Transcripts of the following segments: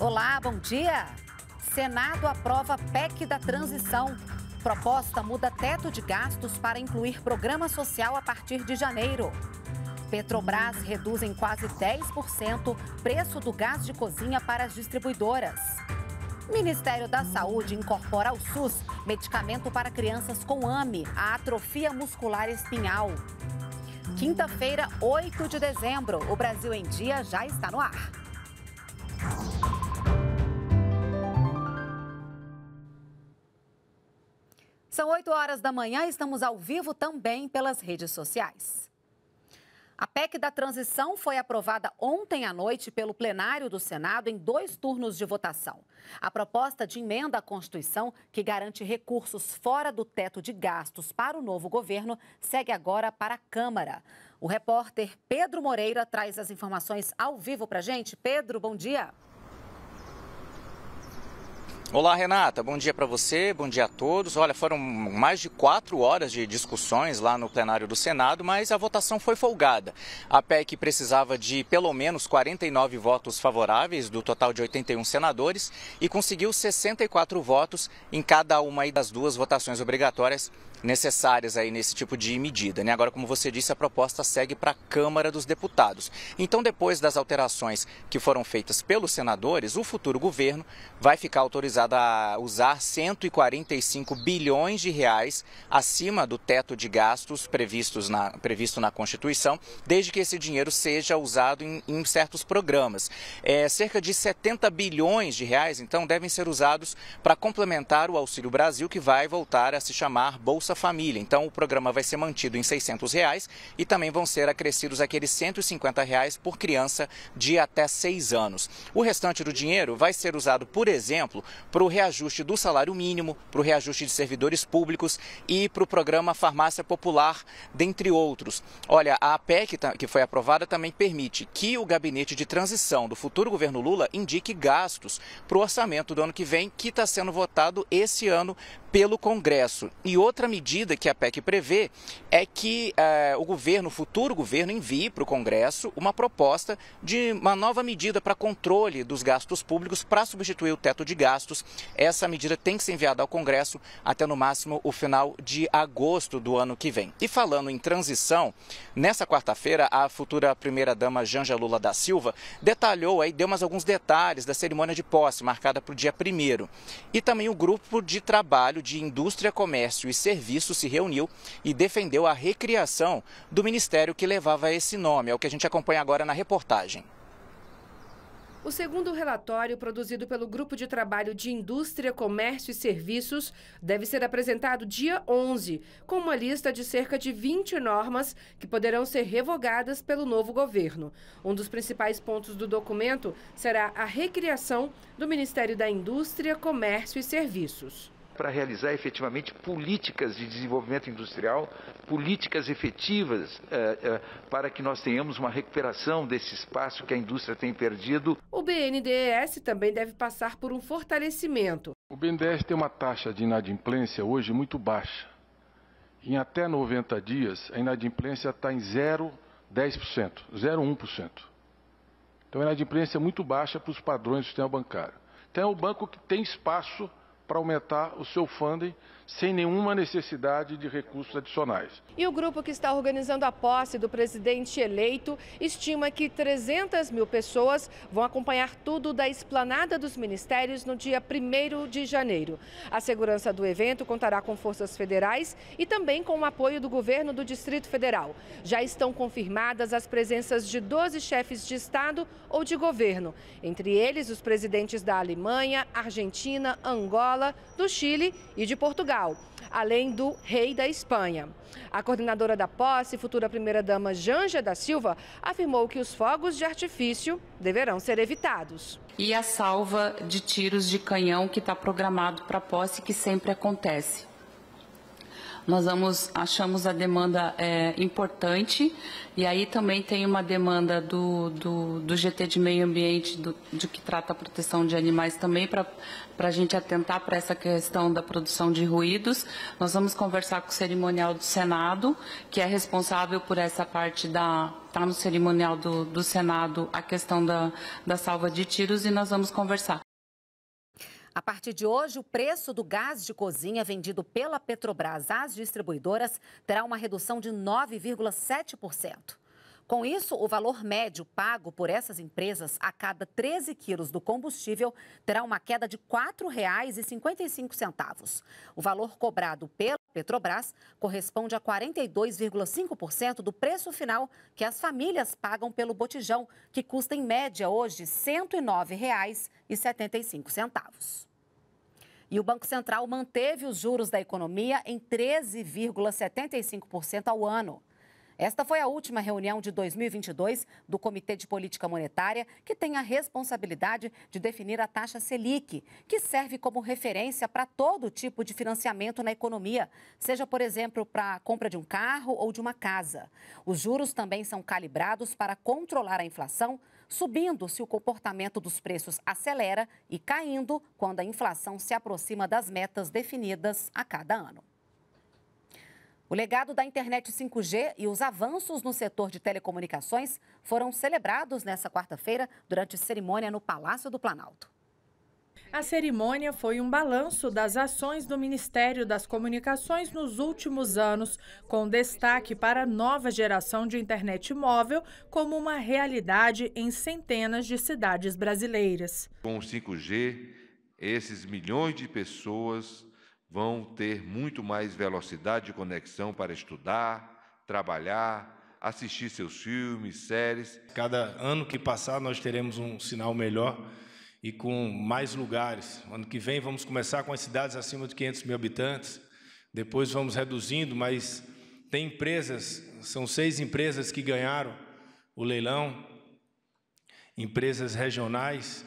Olá, bom dia. Senado aprova PEC da transição. Proposta muda teto de gastos para incluir programa social a partir de janeiro. Petrobras reduz em quase 10% preço do gás de cozinha para as distribuidoras. Ministério da Saúde incorpora ao SUS medicamento para crianças com AME, a atrofia muscular espinhal. Quinta-feira, 8 de dezembro, o Brasil em Dia já está no ar. São 8 horas da manhã e estamos ao vivo também pelas redes sociais. A PEC da transição foi aprovada ontem à noite pelo plenário do Senado em dois turnos de votação. A proposta de emenda à Constituição, que garante recursos fora do teto de gastos para o novo governo, segue agora para a Câmara. O repórter Pedro Moreira traz as informações ao vivo para a gente. Pedro, bom dia. Bom dia. Olá, Renata. Bom dia para você, bom dia a todos. Olha, foram mais de quatro horas de discussões lá no plenário do Senado, mas a votação foi folgada. A PEC precisava de pelo menos 49 votos favoráveis, do total de 81 senadores, e conseguiu 64 votos em cada uma das duas votações obrigatórias necessárias aí nesse tipo de medida. Né? Agora, como você disse, a proposta segue para a Câmara dos Deputados. Então, depois das alterações que foram feitas pelos senadores, o futuro governo vai ficar autorizado autorizada a usar 145 bilhões de reais acima do teto de gastos previstos na, previsto na Constituição, desde que esse dinheiro seja usado em, em certos programas. É, cerca de 70 bilhões de reais, então, devem ser usados para complementar o Auxílio Brasil, que vai voltar a se chamar Bolsa Família. Então, o programa vai ser mantido em 600 reais e também vão ser acrescidos aqueles 150 reais por criança de até 6 anos. O restante do dinheiro vai ser usado, por exemplo, para o reajuste do salário mínimo, para o reajuste de servidores públicos e para o programa Farmácia Popular, dentre outros. Olha, a PEC tá, que foi aprovada também permite que o gabinete de transição do futuro governo Lula indique gastos para o orçamento do ano que vem, que está sendo votado esse ano pelo Congresso. E outra medida que a PEC prevê é que eh, o governo, o futuro governo, envie para o Congresso uma proposta de uma nova medida para controle dos gastos públicos para substituir o teto de gastos essa medida tem que ser enviada ao Congresso até no máximo o final de agosto do ano que vem. E falando em transição, nessa quarta-feira, a futura primeira-dama Janja Lula da Silva detalhou aí, deu mais alguns detalhes da cerimônia de posse, marcada para o dia 1 E também o grupo de trabalho de indústria, comércio e serviços se reuniu e defendeu a recriação do ministério que levava esse nome. É o que a gente acompanha agora na reportagem. O segundo relatório, produzido pelo Grupo de Trabalho de Indústria, Comércio e Serviços, deve ser apresentado dia 11, com uma lista de cerca de 20 normas que poderão ser revogadas pelo novo governo. Um dos principais pontos do documento será a recriação do Ministério da Indústria, Comércio e Serviços para realizar efetivamente políticas de desenvolvimento industrial, políticas efetivas eh, eh, para que nós tenhamos uma recuperação desse espaço que a indústria tem perdido. O BNDES também deve passar por um fortalecimento. O BNDES tem uma taxa de inadimplência hoje muito baixa. Em até 90 dias, a inadimplência está em 0,10%, 0,1%. Então, a inadimplência é muito baixa para os padrões do sistema bancário. Então, é um banco que tem espaço para aumentar o seu funding sem nenhuma necessidade de recursos adicionais. E o grupo que está organizando a posse do presidente eleito estima que 300 mil pessoas vão acompanhar tudo da esplanada dos ministérios no dia 1 de janeiro. A segurança do evento contará com forças federais e também com o apoio do governo do Distrito Federal. Já estão confirmadas as presenças de 12 chefes de Estado ou de governo, entre eles os presidentes da Alemanha, Argentina, Angola. Venezuela, do Chile e de Portugal, além do rei da Espanha. A coordenadora da posse, futura primeira-dama Janja da Silva, afirmou que os fogos de artifício deverão ser evitados. E a salva de tiros de canhão que está programado para a posse, que sempre acontece nós vamos, achamos a demanda é, importante e aí também tem uma demanda do, do, do GT de meio ambiente, do, de que trata a proteção de animais também, para a gente atentar para essa questão da produção de ruídos. Nós vamos conversar com o cerimonial do Senado, que é responsável por essa parte da, está no cerimonial do, do Senado a questão da, da salva de tiros e nós vamos conversar. A partir de hoje, o preço do gás de cozinha vendido pela Petrobras às distribuidoras terá uma redução de 9,7%. Com isso, o valor médio pago por essas empresas a cada 13 quilos do combustível terá uma queda de R$ 4,55. O valor cobrado pela Petrobras corresponde a 42,5% do preço final que as famílias pagam pelo botijão, que custa em média hoje R$ 109,75. E o Banco Central manteve os juros da economia em 13,75% ao ano. Esta foi a última reunião de 2022 do Comitê de Política Monetária, que tem a responsabilidade de definir a taxa Selic, que serve como referência para todo tipo de financiamento na economia, seja, por exemplo, para a compra de um carro ou de uma casa. Os juros também são calibrados para controlar a inflação, subindo se o comportamento dos preços acelera e caindo quando a inflação se aproxima das metas definidas a cada ano. O legado da internet 5G e os avanços no setor de telecomunicações foram celebrados nesta quarta-feira durante cerimônia no Palácio do Planalto. A cerimônia foi um balanço das ações do Ministério das Comunicações nos últimos anos, com destaque para a nova geração de internet móvel como uma realidade em centenas de cidades brasileiras. Com o 5G, esses milhões de pessoas vão ter muito mais velocidade de conexão para estudar, trabalhar, assistir seus filmes, séries. Cada ano que passar, nós teremos um sinal melhor e com mais lugares. Ano que vem, vamos começar com as cidades acima de 500 mil habitantes, depois vamos reduzindo, mas tem empresas, são seis empresas que ganharam o leilão, empresas regionais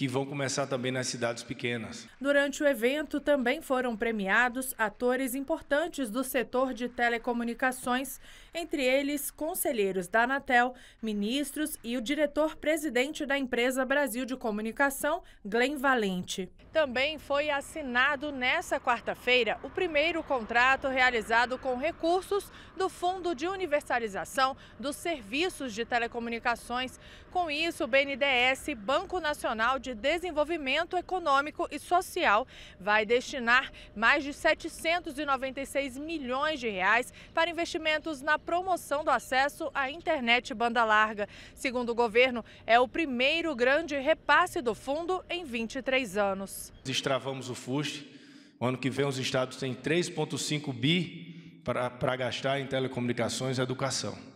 que vão começar também nas cidades pequenas. Durante o evento também foram premiados atores importantes do setor de telecomunicações, entre eles conselheiros da Anatel, ministros e o diretor-presidente da empresa Brasil de Comunicação, Glenn Valente. Também foi assinado nesta quarta-feira o primeiro contrato realizado com recursos do Fundo de Universalização dos Serviços de Telecomunicações com isso, o BNDES, Banco Nacional de Desenvolvimento Econômico e Social, vai destinar mais de 796 milhões de reais para investimentos na promoção do acesso à internet banda larga. Segundo o governo, é o primeiro grande repasse do fundo em 23 anos. Destravamos o FUST. O ano que vem, os estados têm 3,5 bi para gastar em telecomunicações e educação.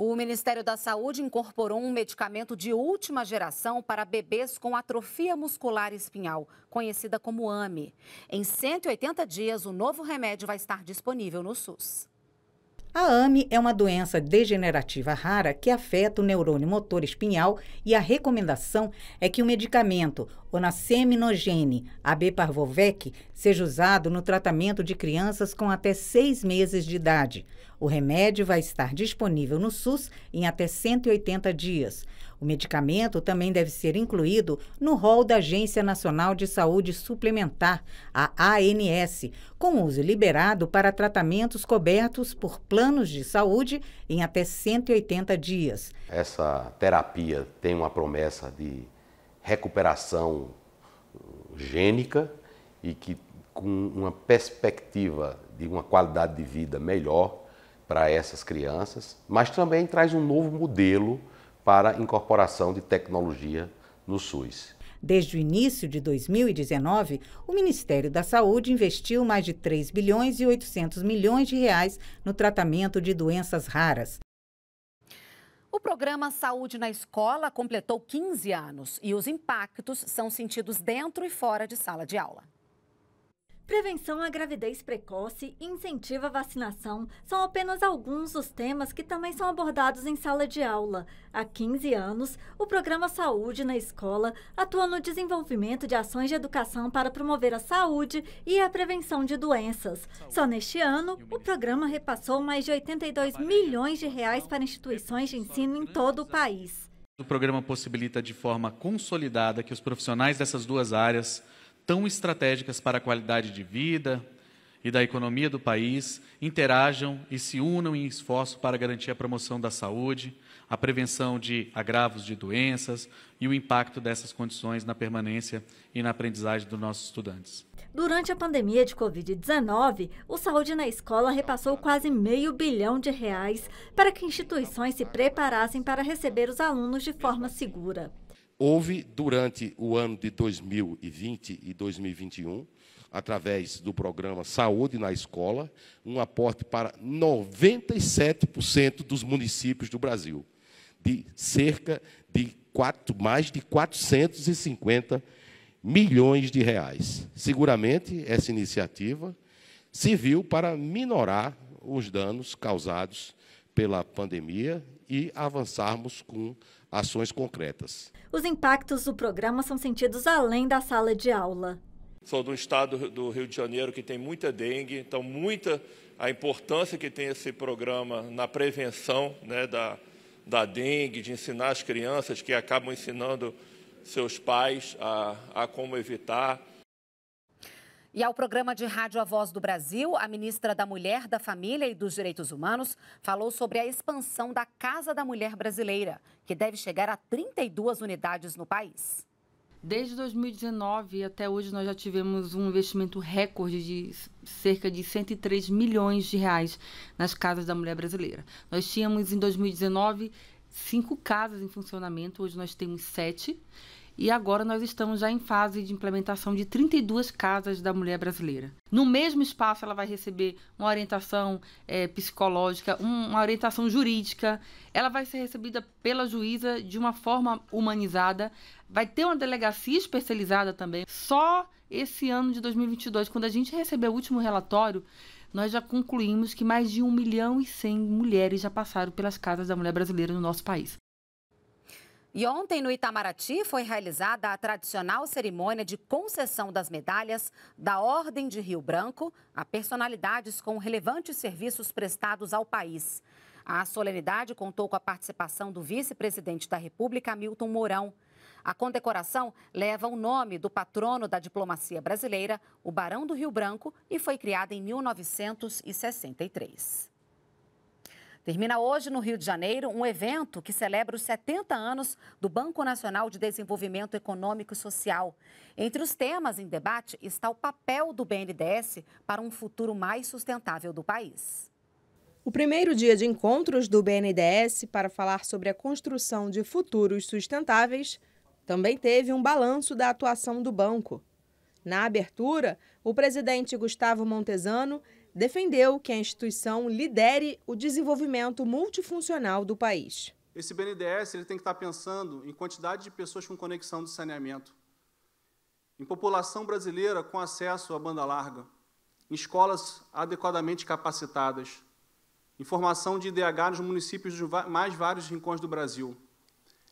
O Ministério da Saúde incorporou um medicamento de última geração para bebês com atrofia muscular espinhal, conhecida como AME. Em 180 dias, o novo remédio vai estar disponível no SUS. A AME é uma doença degenerativa rara que afeta o neurônio motor espinhal e a recomendação é que o medicamento onaseminogene abeparvovec seja usado no tratamento de crianças com até seis meses de idade. O remédio vai estar disponível no SUS em até 180 dias. O medicamento também deve ser incluído no rol da Agência Nacional de Saúde Suplementar, a ANS, com uso liberado para tratamentos cobertos por planos de saúde em até 180 dias. Essa terapia tem uma promessa de recuperação uh, gênica e que com uma perspectiva de uma qualidade de vida melhor para essas crianças, mas também traz um novo modelo para incorporação de tecnologia no SUS. Desde o início de 2019, o Ministério da Saúde investiu mais de 3 bilhões e 800 milhões de reais no tratamento de doenças raras. O programa Saúde na Escola completou 15 anos e os impactos são sentidos dentro e fora de sala de aula. Prevenção à gravidez precoce e incentivo à vacinação são apenas alguns dos temas que também são abordados em sala de aula. Há 15 anos, o programa Saúde na Escola atua no desenvolvimento de ações de educação para promover a saúde e a prevenção de doenças. Só neste ano, o programa repassou mais de 82 milhões de reais para instituições de ensino em todo o país. O programa possibilita de forma consolidada que os profissionais dessas duas áreas tão estratégicas para a qualidade de vida e da economia do país interajam e se unam em esforço para garantir a promoção da saúde, a prevenção de agravos de doenças e o impacto dessas condições na permanência e na aprendizagem dos nossos estudantes. Durante a pandemia de Covid-19, o Saúde na Escola repassou quase meio bilhão de reais para que instituições se preparassem para receber os alunos de forma segura. Houve, durante o ano de 2020 e 2021, através do programa Saúde na Escola, um aporte para 97% dos municípios do Brasil, de cerca de quatro, mais de 450 milhões de reais. Seguramente, essa iniciativa serviu para minorar os danos causados pela pandemia e avançarmos com ações concretas. Os impactos do programa são sentidos além da sala de aula. Sou do estado do Rio de Janeiro que tem muita dengue, então muita a importância que tem esse programa na prevenção né, da, da dengue, de ensinar as crianças que acabam ensinando seus pais a, a como evitar. E ao programa de rádio A Voz do Brasil, a ministra da Mulher, da Família e dos Direitos Humanos falou sobre a expansão da Casa da Mulher Brasileira, que deve chegar a 32 unidades no país. Desde 2019 até hoje nós já tivemos um investimento recorde de cerca de 103 milhões de reais nas casas da mulher brasileira. Nós tínhamos em 2019 cinco casas em funcionamento, hoje nós temos sete e agora nós estamos já em fase de implementação de 32 casas da mulher brasileira. No mesmo espaço, ela vai receber uma orientação é, psicológica, um, uma orientação jurídica, ela vai ser recebida pela juíza de uma forma humanizada, vai ter uma delegacia especializada também. Só esse ano de 2022, quando a gente recebeu o último relatório, nós já concluímos que mais de 1 milhão e 100 mulheres já passaram pelas casas da mulher brasileira no nosso país. E ontem, no Itamaraty, foi realizada a tradicional cerimônia de concessão das medalhas da Ordem de Rio Branco a personalidades com relevantes serviços prestados ao país. A solenidade contou com a participação do vice-presidente da República, Milton Mourão. A condecoração leva o nome do patrono da diplomacia brasileira, o Barão do Rio Branco, e foi criada em 1963. Termina hoje no Rio de Janeiro um evento que celebra os 70 anos do Banco Nacional de Desenvolvimento Econômico e Social. Entre os temas em debate está o papel do BNDES para um futuro mais sustentável do país. O primeiro dia de encontros do BNDES para falar sobre a construção de futuros sustentáveis também teve um balanço da atuação do banco. Na abertura, o presidente Gustavo Montesano defendeu que a instituição lidere o desenvolvimento multifuncional do país. Esse BNDES ele tem que estar pensando em quantidade de pessoas com conexão de saneamento, em população brasileira com acesso à banda larga, em escolas adequadamente capacitadas, em formação de IDH nos municípios de mais vários rincões do Brasil.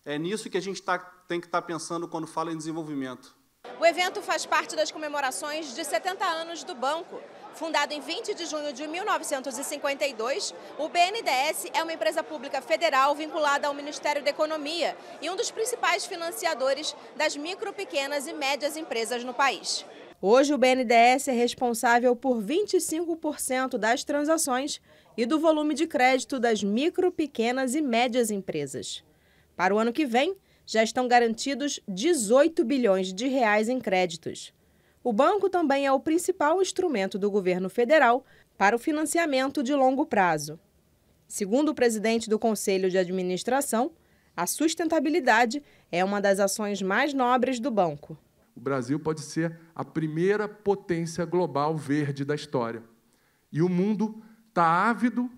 É nisso que a gente tá, tem que estar tá pensando quando fala em desenvolvimento. O evento faz parte das comemorações de 70 anos do banco, Fundado em 20 de junho de 1952, o BNDES é uma empresa pública federal vinculada ao Ministério da Economia e um dos principais financiadores das micro, pequenas e médias empresas no país. Hoje, o BNDES é responsável por 25% das transações e do volume de crédito das micro, pequenas e médias empresas. Para o ano que vem, já estão garantidos 18 bilhões de reais em créditos o banco também é o principal instrumento do governo federal para o financiamento de longo prazo. Segundo o presidente do Conselho de Administração, a sustentabilidade é uma das ações mais nobres do banco. O Brasil pode ser a primeira potência global verde da história. E o mundo está ávido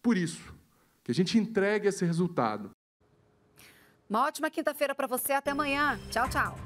por isso, que a gente entregue esse resultado. Uma ótima quinta-feira para você. Até amanhã. Tchau, tchau.